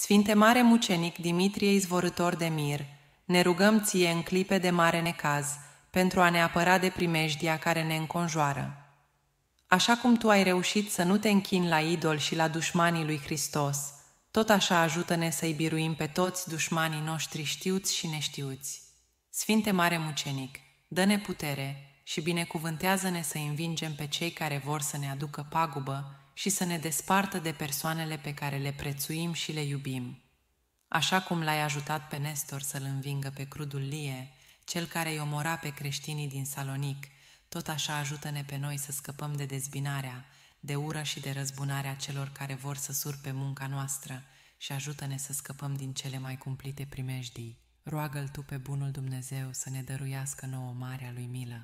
Sfinte Mare Mucenic Dimitrie Izvorător de Mir, ne rugăm ție în clipe de mare necaz, pentru a ne apăra de primejdia care ne înconjoară. Așa cum tu ai reușit să nu te închin la idol și la dușmanii lui Hristos, tot așa ajută-ne să-i biruim pe toți dușmanii noștri știuți și neștiuți. Sfinte Mare Mucenic, dă-ne putere și binecuvântează-ne să învingem pe cei care vor să ne aducă pagubă și să ne despartă de persoanele pe care le prețuim și le iubim, așa cum l-ai ajutat pe Nestor să-l învingă pe crudul Lie, cel care îi omora pe creștinii din Salonic, tot așa ajută-ne pe noi să scăpăm de dezbinarea, de ura și de răzbunarea celor care vor să surpe munca noastră și ajută-ne să scăpăm din cele mai cumplite primejdii. Roagă-L Tu pe Bunul Dumnezeu să ne dăruiască nouă marea Lui milă